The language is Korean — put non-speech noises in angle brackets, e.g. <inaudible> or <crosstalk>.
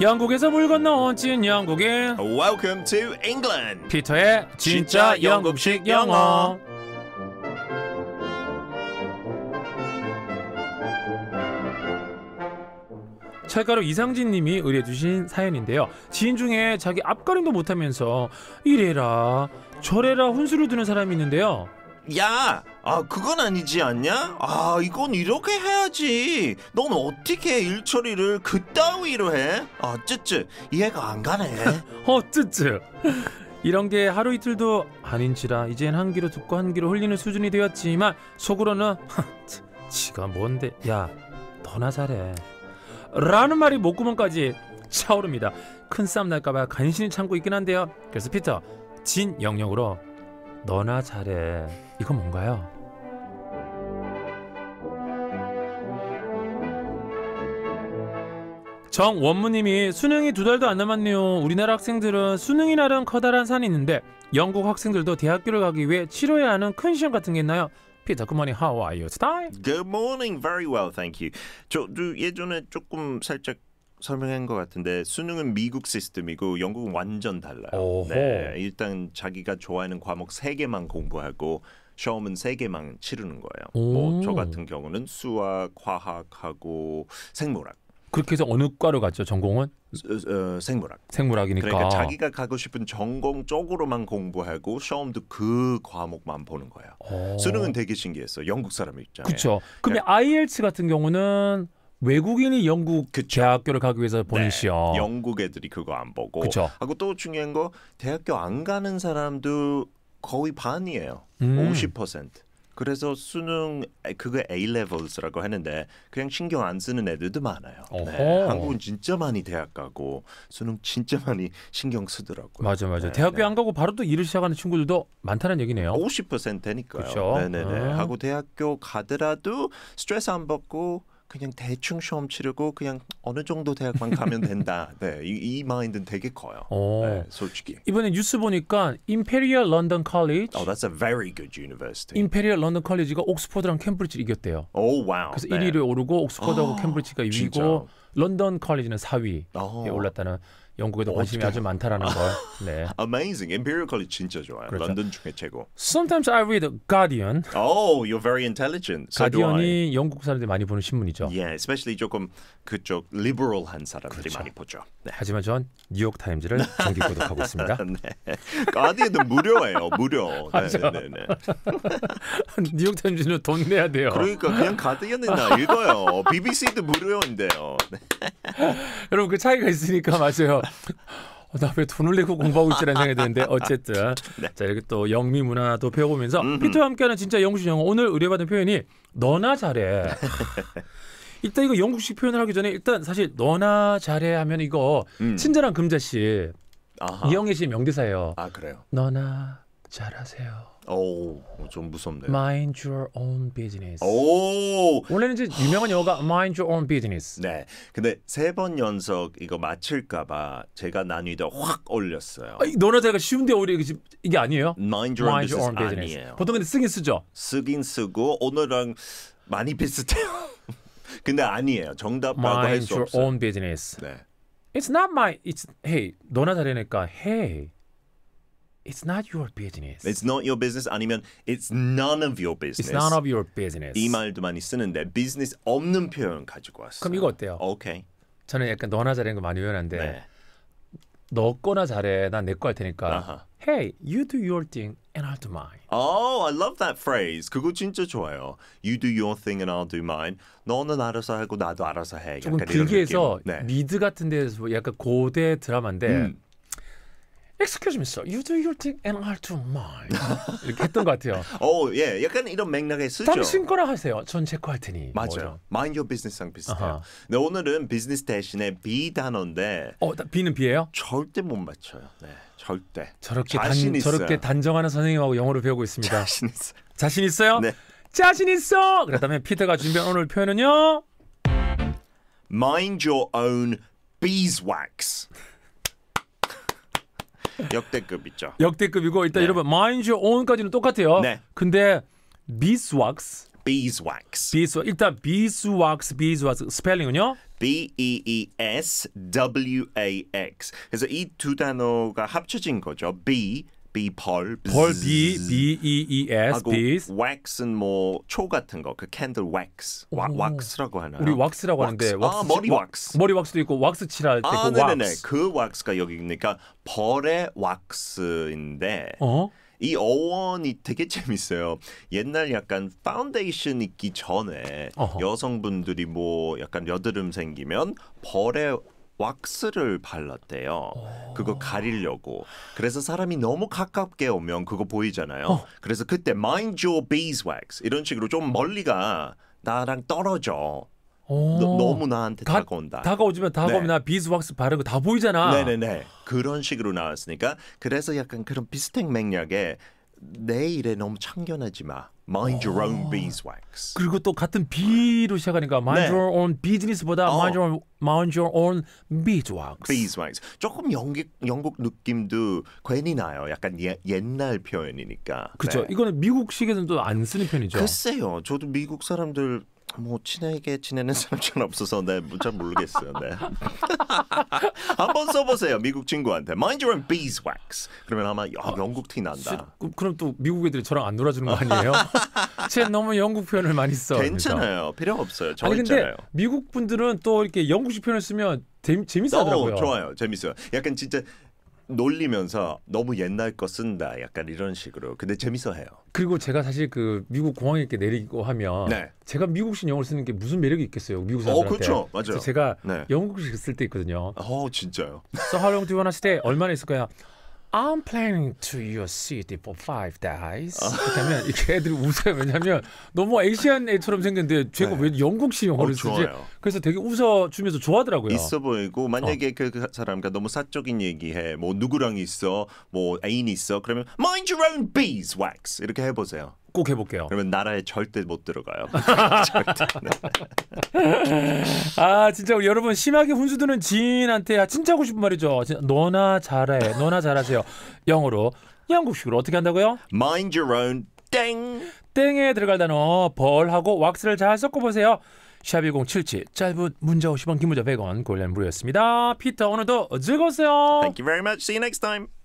영국에서 물 건너 온찐 영국인 Welcome to England. 피터의 진짜 영국식 영어 찰가루 이상진 님이 의뢰해 주신 사연인데요 지인 중에 자기 앞가림도 못하면서 이래라 저래라 훈수를 두는 사람이 있는데요 야, 아 그건 아니지 않냐? 아 이건 이렇게 해야지 넌 어떻게 일처리를 그따위로 해? 아 쯔쯔 이해가 안 가네 <laughs> 어 쯔쯔 이런 게 하루 이틀도 아닌지라 이젠 한 귀로 듣고 한 귀로 흘리는 수준이 되었지만 속으로는 지가 뭔데 야 너나 잘해 라는 말이 목구멍까지 차오릅니다 큰 싸움 날까봐 간신히 참고 있긴 한데요 그래서 피터 진 영역으로 너나 잘해. 이거 뭔가요? 정원무님이 수능이 두 달도 안 남았네요. 우리나라 학생들은 수능이 나름 커다란 산이 있는데 영국 학생들도 대학교를 가기 위해 치러야 하는 큰 시험 같은 게 있나요? 피터, good morning. How are you today? Good morning. Very well, thank you. 저도 예전에 조금 살짝 설명한 것 같은데 수능은 미국 시스템이고 영국은 완전 달라요. 네, 일단 자기가 좋아하는 과목 세 개만 공부하고 시험은 세 개만 치르는 거예요. 뭐 저 같은 경우는 수학, 과학하고 생물학. 그렇게 해서 어느 과로 갔죠 전공은? 어, 어, 생물학. 생물학이니까. 그러니까 자기가 가고 싶은 전공 쪽으로만 공부하고 시험도 그 과목만 보는 거예요. 오. 수능은 되게 신기했어. 영국 사람 입장에. 그렇죠. 근데 그냥... 그러니까 IELTS 같은 경우는 외국인이 영국 그쵸. 대학교를 가기 위해서 보는 네. 시험. 영국 애들이 그거 안 보고. 그쵸. 하고 또 중요한 거 대학교 안 가는 사람도 거의 반이에요. 음. 50%. 그래서 수능 그거 A levels라고 하는데 그냥 신경 안 쓰는 애들도 많아요. 네, 한국은 진짜 많이 대학 가고 수능 진짜 많이 신경 쓰더라고요. 맞아 맞아. 네, 대학교 네. 안 가고 바로 또 일을 시작하는 친구들도 많다는 얘기네요. 50%니까요. 네네네. 아. 하고 대학교 가더라도 스트레스 안 받고 그냥 대충 시험 치르고 그냥 어느 정도 대학만 가면 된다. <laughs> 네, 이, 이 마인드는 되게 커요. 오. 어. 네, 솔직히. 이번에 뉴스 보니까 Imperial London College. Oh, that's a very good university. Imperial London College가 옥스퍼드랑 캠브리지 이겼대요. Oh, wow. 그래서 네. 1위를 오르고 옥스퍼드하고 캠브리지가 2위고 런던 컬리지는 4위에 oh. 올랐다는 영국에도 관심이 아주 많다라는 거. 아, 네. <laughs> Amazing. Empirically 진짜 좋아요. 그렇죠. 런던 중에 최고. Sometimes I read Guardian. Oh, you're very intelligent. So 가디언이 영국 사람들이 많이 보는 신문이죠. Yeah, especially 조금 그쪽 liberal한 사람들이 그렇죠. 많이 보죠. 네. 하지만 전 뉴욕 타임즈를 정기 구독하고 있습니다. <laughs> 네. 가디언은 무료예요. 무료. <laughs> 네, 네, 네. 뉴욕 타임즈는 돈 내야 돼요. 그러니까 그냥 가디언이나 읽어요. BBC도 무료인데요. 네. 여러분 그 차이가 있으니까 맞아요. 어, 나왜 돈을 내고 공부하고 있지라는 생각이 드는데 어쨌든 <laughs> 네. 자 이렇게 또 영미 문화도 배워보면서 음. 피터와 함께하는 진짜 영국식 영어 오늘 의뢰받은 표현이 너나 잘해 <laughs> 일단 이거 영국식 표현을 하기 전에 일단 사실 너나 잘해 하면 이거 음. 친절한 금자씨 이영애 씨 명대사예요. 아 그래요. 너나 잘하세요. 오, 좀 무섭네요. Mind your own business. 오, 원래는 이제 유명한 영화가 Mind your own business. 네, 근데 세 번 연속 이거 맞힐까봐 제가 난이도 확 올렸어요. 아, 너나 제가 쉬운데 오히려 이게, 이게 아니에요? Mind your Mind your own business 아니에요. 보통 근데 쓰긴 쓰죠. 쓰긴 쓰고 오늘랑 많이 비슷해요. <laughs> 근데 아니에요. 정답이라고 할 수 없어요. Mind your own business. 네. It's not my. It's hey. 너나 잘해니까 hey. It's not your business. It's not your business 아니면 it's none of your business. It's none of your business. 이 말도 많이 쓰는데 business 없는 표현 가지고 왔어 그럼 이거 어때요? 오케이. 저는 약간 너나 잘하거 많이 외우는데 네. 너 거나 잘해. 난내거 할 테니까. Uh-huh. Hey, you do your thing and I'll do mine. Oh, I love that phrase. 그거 진짜 좋아요. You do your thing and I'll do mine. 너는 알아서 하고 나도 알아서 해. 조금 길게 해서 네. 미드 같은 데서 약간 고대 드라마인데 음. Excuse me, sir. You do your thing and I'll do mine. 이렇게 했던 것 같아요. 오, <laughs> 어, 예. 약간 이런 맥락에 쓰죠. 당신 거나 하세요. 전제거할 테니. 뭐 맞아요. 뭐 Mind your business랑 비슷해요. 근데 네, 오늘은 business 대신에 B 단어인데. 어, B는 B예요? 절대 못 맞춰요. 네, 절대. 저렇게 단, 있어요. 저렇게 단정하는 선생님하고 영어를 배우고 있습니다. 자신 있어요. 자신 있어요? 네. 자신 있어. 그렇다면 피터가 준비한 오늘 표현은요. Mind your own beeswax. 역대급이죠. 역대급이고 일단 네. 여러분 mind your own까지는 똑같아요. 네. 근데 beeswax beeswax. beeswax. 일단 beeswax, beeswax 스펠링은요? B E E S W A X. 그래서 이 두 단어가 합쳐진 거죠. B 비벌벌 B B E E S 하고 B wax는 뭐 초 같은 거 그 캔들 왁스. 와, w a 라고하나 우리 왁스라고 하는데 왁스. 아, 머리 왁- 왁스. 머리 왁스도 있고 왁스 칠할 때그 아, 네네네. 왁스. 그 w a 가 여기 니까 벌의 왁스인데 어? 이 어원이 되게 재밌어요. 옛날 약간 파운데이션 있기 전에 어허. 여성분들이 뭐 약간 여드름 생기면 벌의 왁스를 발랐대요. 어. 그거 가리려고. 그래서 사람이 너무 가깝게 오면 그거 보이잖아요. 어. 그래서 그때 mind your beeswax 이런 식으로 좀 멀리가 나랑 떨어져. 어. 너, 너무 나한테 다, 가온다 다가오지만 다가오면 네. 나 비스왁스 바르고 다 보이잖아. 네네네. 그런 식으로 나왔으니까 그래서 약간 그런 비슷한 맥락에 내 일에 너무 참견하지 마. Mind your own 아. beeswax. 그리고 또 같은 B로 시작하니까 mind 네. your own business보다 어. mind your mind your own beeswax. beeswax. 조금 영국 영국 느낌도 괜히 나요. 약간 예, 옛날 표현이니까. 그렇죠. 네. 이거는 미국식에서는 또 안 쓰는 편이죠. 글쎄요. 저도 미국 사람들 뭐 친하게 지내는 사람 네, 뭐 잘 없어서 네잘 모르겠어요. 네. <laughs> 한번 써보세요 미국 친구한테 mind your own beeswax 그러면 아마 아, 영국 티 난다. 시, 그럼 또 미국 애들이 저랑 안 놀아주는 거 아니에요? <laughs> 쟤 너무 영국 표현을 많이 써. 괜찮아요 필요 없어요. 저 아니 있잖아요. 근데 미국 분들은 또 이렇게 영국식 표현을 쓰면 재 재밌어하더라고요. 어, 좋아요 재밌어요. 약간 진짜 놀리면서 너무 옛날 거 쓴다 약간 이런 식으로 근데 재밌어 해요. 그리고 제가 사실 그 미국 공항에 이렇게 내리고 하면 네. 제가 미국식 영어를 쓰는 게 무슨 매력이 있겠어요 미국 어, 사람들한테. 어, 그렇죠, 맞아요. 제가 네. 영국식 쓸 때 있거든요. 어, 진짜요. So how long do you w a n 얼마나 있을 거야? I'm planning to your city for five days. 그러면 아. 이렇게 애들이 웃어요. 왜냐면 너무 에시안 애처럼 생겼는데 제가 네. 왜 영국식 영어를 어, 쓰지? 좋아요. 그래서 되게 웃어주면서 좋아하더라고요. 있어 보이고 만약에 어. 그, 그 사람과 너무 사적인 얘기해. 뭐 누구랑 있어? 뭐 애인 있어? 그러면 mind your own beeswax 이렇게 해보세요. 꼭 해볼게요. 그러면 나라에 절대 못 들어가요. <laughs> 절대. 아 진짜 여러분 심하게 훈수드는 지인한테 진짜 하고 싶은 말이죠. 너나 잘해, 너나 잘하세요. 영어로 영국식으로 어떻게 한다고요? Mind your own 땡. 땡에 들어갈 단어 벌하고 왁스를 잘 섞어보세요. 샵1077 짧은 문자 50원 긴 문자 100원 골렘 무료였습니다. 피터 오늘도 즐거웠어요. Thank you very much. See you next time.